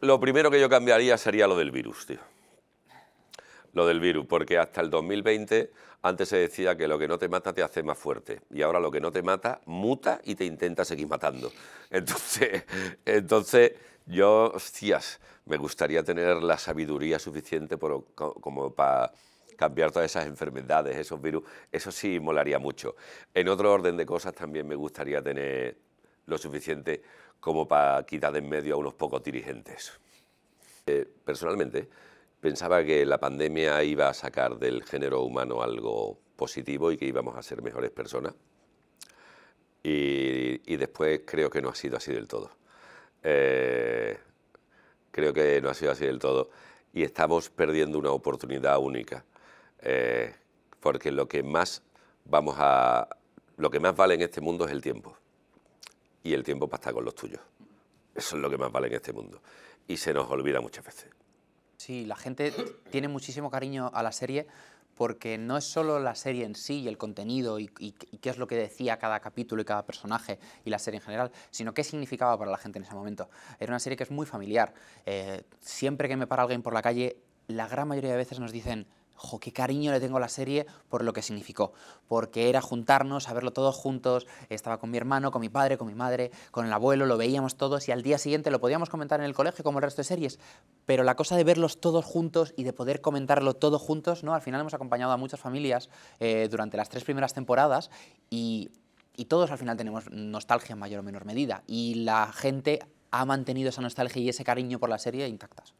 lo primero que yo cambiaría sería lo del virus, tío. Lo del virus, porque hasta el 2020 antes se decía que lo que no te mata te hace más fuerte y ahora lo que no te mata muta y te intenta seguir matando. Entonces, entonces yo, hostias, me gustaría tener la sabiduría suficiente como para cambiar todas esas enfermedades, esos virus, eso sí molaría mucho. En otro orden de cosas también me gustaría tener lo suficiente como para quitar de en medio a unos pocos dirigentes. Eh, personalmente, pensaba que la pandemia iba a sacar del género humano algo positivo y que íbamos a ser mejores personas. Y, después creo que no ha sido así del todo. Eh, creo que no ha sido así del todo. Y estamos perdiendo una oportunidad única. Eh, porque lo que más vamos a. lo que más vale en este mundo es el tiempo y el tiempo para estar con los tuyos. Eso es lo que más vale en este mundo. Y se nos olvida muchas veces. Sí, la gente tiene muchísimo cariño a la serie porque no es solo la serie en sí y el contenido y, qué es lo que decía cada capítulo y cada personaje y la serie en general, sino qué significaba para la gente en ese momento. Era una serie que es muy familiar. Eh, siempre que me para alguien por la calle, la gran mayoría de veces nos dicen, jo, qué cariño le tengo a la serie por lo que significó, porque era juntarnos, a verlo todos juntos, estaba con mi hermano, con mi padre, con mi madre, con el abuelo, lo veíamos todos y al día siguiente lo podíamos comentar en el colegio como el resto de series, pero la cosa de verlos todos juntos y de poder comentarlo todos juntos, ¿no? al final hemos acompañado a muchas familias eh, durante las tres primeras temporadas y, y todos al final tenemos nostalgia en mayor o menor medida y la gente ha mantenido esa nostalgia y ese cariño por la serie intactas.